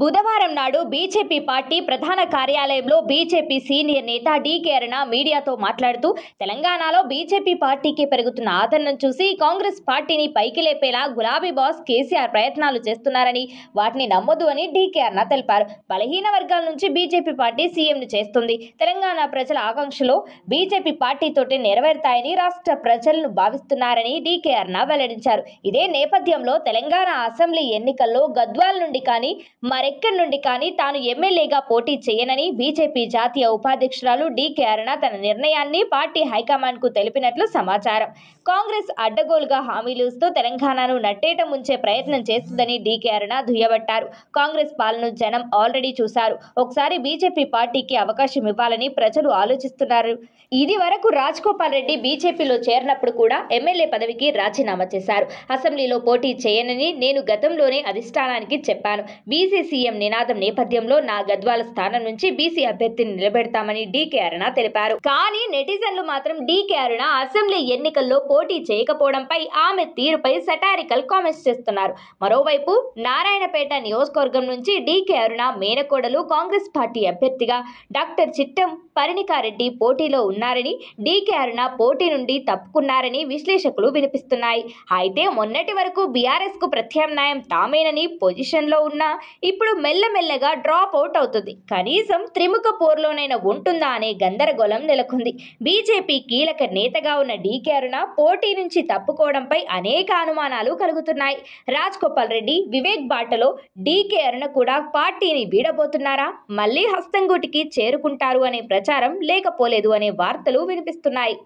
బుధవారం నాడు BJP party ప్రధాన కార్యాలయంలో బీజేపీ సీనియర్ నేత డీకే అరుణ మీడియాతో మాట్లాడుతూ తెలంగాణలో బీజేపీ పార్టీకి పెరుగుతున్న ఆదరణ చూసి కాంగ్రెస్ పార్టీని పైకి లేపేలా గులాబీ బాస్ కేసీఆర్ ప్రయత్నాలు చేస్తున్నారని వాటిని నమ్మొద్దు అని డీకే అరుణ తెలిపారు బలహీన వర్గాల నుంచి బీజేపీ పార్టీ సీఎంను చేస్తుంది తెలంగాణ ప్రజల ఆకాంక్షలు బీజేపీ పార్టీతోటి నెరవేరుతాయని రాష్ట్ర ప్రజలను భావిస్తున్నారని డీకే అరుణ వెల్లడించారు ఇదే నేపథ్యంలో తెలంగాణ అసెంబ్లీ ఎన్నికల్లో గద్వాల నుండి కానీ మరెక్కడి నుండి కానీ తాను ఎమ్మెల్యేగా పోటీ చేయనని బీజేపీ జాతీయ ఉపాధ్యక్షురాలు డీకే అరుణ తన నిర్ణయాన్ని పార్టీ హైకమాండ్కు తెలిపినట్లు సమాచారం కాంగ్రెస్ అడ్డగోలుగా హామీలు ఇస్తూ తెలంగాణను నట్టేట ముంచే ప్రయత్నం చేస్తుందని డీకే అరుణ దుయ్యబట్టారు కాంగ్రెస్ పాలన జనం ఆల్రెడీ చూశారు ఒకసారి బీజేపీ పార్టీకి అవకాశం ఇవ్వాలని ప్రజలు ఆలోచిస్తున్నారు ఇది వరకు రాజ్గోపాల్ రెడ్డి బీజేపీలో చేరినప్పుడు కూడా ఎమ్మెల్యే పదవికి రాజీనామా చేశారు అసెంబ్లీలో పోటీ చేయనని నేను గతంలోనే అధిష్టానానికి చెప్పాను బీసీసీ సీఎం నినాదం నేపథ్యంలో నా గద్వాల స్థానం నుంచి బీసీ అభ్యర్థిని నిలబెడతామని డీకే అరుణ తెలిపారు కానీ నెటిజన్లు మాత్రం డీకే అరుణ అసెంబ్లీ ఎన్నికల్లో పోటీ చేయకపోవడంపై ఆమె తీరుపై సటారికల్ కామెంట్స్ చేస్తున్నారు మరోవైపు నారాయణపేట నియోజకవర్గం నుంచి డీకే అరుణ మేనకోడలు కాంగ్రెస్ పార్టీ అభ్యర్థిగా డాక్టర్ చిట్టం పరిణికారెడ్డి పోటీలో ఉన్నారని డీకే అరుణ పోటీ నుండి తప్పుకున్నారని విశ్లేషకులు వినిపిస్తున్నాయి అయితే మొన్నటి వరకు బీఆర్ఎస్ కు ప్రత్యామ్నాయం తామేనని పొజిషన్లో ఉన్న ఇప్పుడు ఇప్పుడు మెల్లమెల్లగా డ్రాప్ అవుట్ అవుతుంది కనీసం త్రిముఖ పోరులోనైనా ఉంటుందా అనే గందరగోళం నెలకొంది బీజేపీ కీలక నేతగా ఉన్న డీకే అరుణ పోటీ నుంచి తప్పుకోవడంపై అనేక అనుమానాలు కలుగుతున్నాయి రాజ్ గోపాల్ రెడ్డి వివేక్ బాటలో డీకే అరుణ కూడా పార్టీని వీడబోతున్నారా మళ్ళీ హస్తంగూటికి చేరుకుంటారు అనే ప్రచారం లేకపోలేదు అనే వార్తలు వినిపిస్తున్నాయి